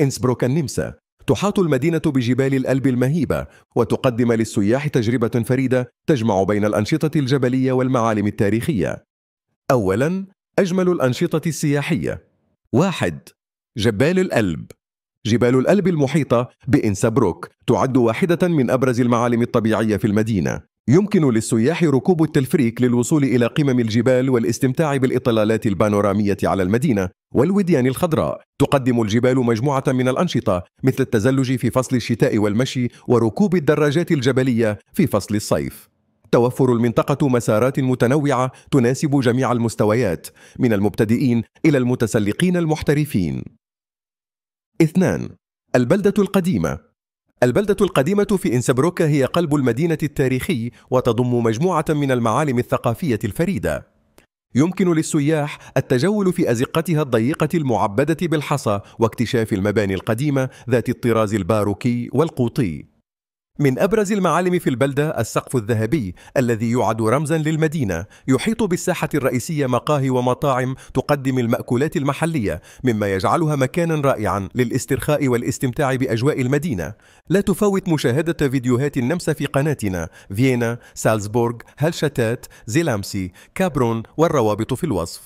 إنسبروك النمسا تحاط المدينة بجبال الألب المهيبة وتقدم للسياح تجربة فريدة تجمع بين الأنشطة الجبلية والمعالم التاريخية أولاً أجمل الأنشطة السياحية واحد جبال الألب جبال الألب المحيطة بإنسبروك تعد واحدة من أبرز المعالم الطبيعية في المدينة يمكن للسياح ركوب التلفريك للوصول إلى قمم الجبال والاستمتاع بالإطلالات البانورامية على المدينة والوديان الخضراء تقدم الجبال مجموعة من الأنشطة مثل التزلج في فصل الشتاء والمشي وركوب الدراجات الجبلية في فصل الصيف توفر المنطقة مسارات متنوعة تناسب جميع المستويات من المبتدئين إلى المتسلقين المحترفين. 2. البلدة القديمة البلدة القديمة في إنسبروك هي قلب المدينة التاريخي وتضم مجموعة من المعالم الثقافية الفريدة. يمكن للسياح التجول في أزقتها الضيقة المعبدة بالحصى واكتشاف المباني القديمة ذات الطراز الباروكي والقوطي. من أبرز المعالم في البلدة السقف الذهبي الذي يعد رمزا للمدينة يحيط بالساحة الرئيسية مقاهي ومطاعم تقدم المأكولات المحلية مما يجعلها مكانا رائعا للاسترخاء والاستمتاع بأجواء المدينة لا تفوت مشاهدة فيديوهات النمسا في قناتنا فيينا، سالزبورغ، هالشتات، زيلامسي، كابرون والروابط في الوصف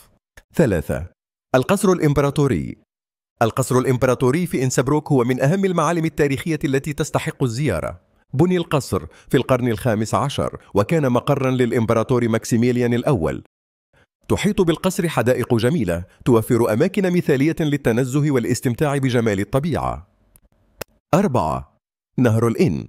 ثلاثة القصر الإمبراطوري القصر الإمبراطوري في إنسبروك هو من أهم المعالم التاريخية التي تستحق الزيارة بني القصر في القرن الخامس عشر وكان مقرا للإمبراطور ماكسيميليان الأول تحيط بالقصر حدائق جميلة توفر أماكن مثالية للتنزه والاستمتاع بجمال الطبيعة أربعة نهر الإن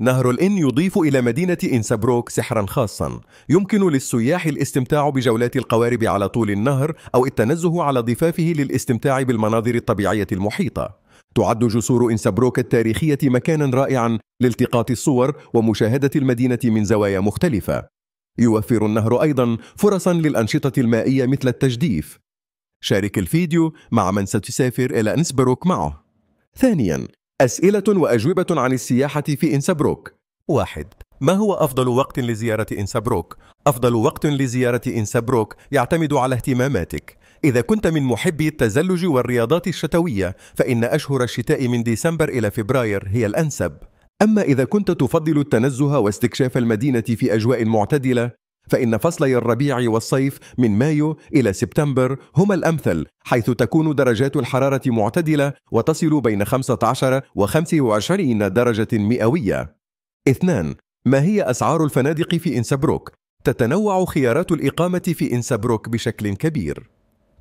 نهر الإن يضيف إلى مدينة إنسبروك سحرا خاصا يمكن للسياح الاستمتاع بجولات القوارب على طول النهر أو التنزه على ضفافه للاستمتاع بالمناظر الطبيعية المحيطة تعد جسور إنسبروك التاريخية مكانا رائعا لالتقاط الصور ومشاهدة المدينة من زوايا مختلفة يوفر النهر أيضا فرصا للأنشطة المائية مثل التجديف شارك الفيديو مع من ستسافر إلى إنسبروك معه ثانيا أسئلة وأجوبة عن السياحة في إنسبروك واحد ما هو أفضل وقت لزيارة إنسبروك؟ أفضل وقت لزيارة إنسبروك يعتمد على اهتماماتك إذا كنت من محبي التزلج والرياضات الشتوية فإن أشهر الشتاء من ديسمبر إلى فبراير هي الأنسب أما إذا كنت تفضل التنزه واستكشاف المدينة في أجواء معتدلة فإن فصلي الربيع والصيف من مايو إلى سبتمبر هما الأمثل حيث تكون درجات الحرارة معتدلة وتصل بين 15 و 25 درجة مئوية 2. ما هي أسعار الفنادق في إنسبروك؟ تتنوع خيارات الإقامة في إنسبروك بشكل كبير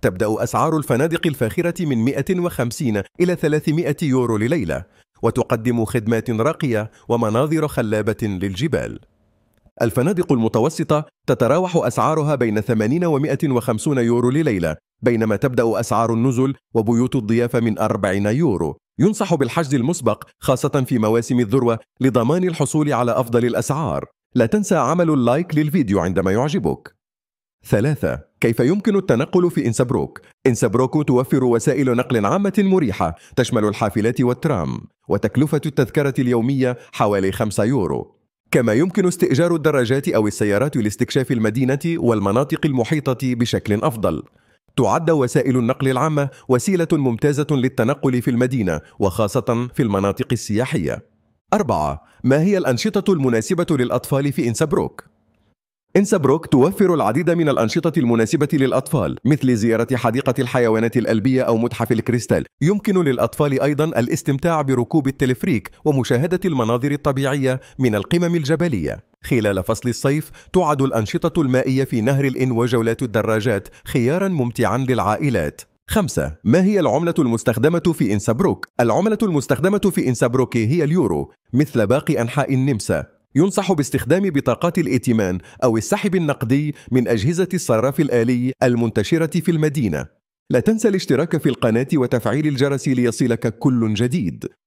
تبدأ أسعار الفنادق الفاخرة من 150 إلى 300 يورو لليلة وتقدم خدمات راقية ومناظر خلابة للجبال الفنادق المتوسطة تتراوح أسعارها بين 80 و 150 يورو لليلة بينما تبدأ أسعار النزل وبيوت الضيافة من 40 يورو ينصح بالحجز المسبق خاصة في مواسم الذروة لضمان الحصول على أفضل الأسعار لا تنسى عمل اللايك للفيديو عندما يعجبك 3 كيف يمكن التنقل في إنسبروك؟ إنسبروك توفر وسائل نقل عامة مريحة تشمل الحافلات والترام وتكلفة التذكرة اليومية حوالي 5 يورو كما يمكن استئجار الدراجات أو السيارات لاستكشاف المدينة والمناطق المحيطة بشكل أفضل تعد وسائل النقل العامة وسيلة ممتازة للتنقل في المدينة وخاصة في المناطق السياحية أربعة ما هي الأنشطة المناسبة للأطفال في إنسبروك؟ بروك توفر العديد من الأنشطة المناسبة للأطفال مثل زيارة حديقة الحيوانات الألبية أو متحف الكريستال يمكن للأطفال أيضا الاستمتاع بركوب التلفريك ومشاهدة المناظر الطبيعية من القمم الجبلية خلال فصل الصيف تعد الأنشطة المائية في نهر الإن وجولات الدراجات خيارا ممتعا للعائلات 5. ما هي العملة المستخدمة في إنسابروك؟ العملة المستخدمة في إنسابروك هي اليورو مثل باقي أنحاء النمسا ينصح باستخدام بطاقات الائتمان أو السحب النقدي من أجهزة الصراف الآلي المنتشرة في المدينة لا تنسى الاشتراك في القناة وتفعيل الجرس ليصلك كل جديد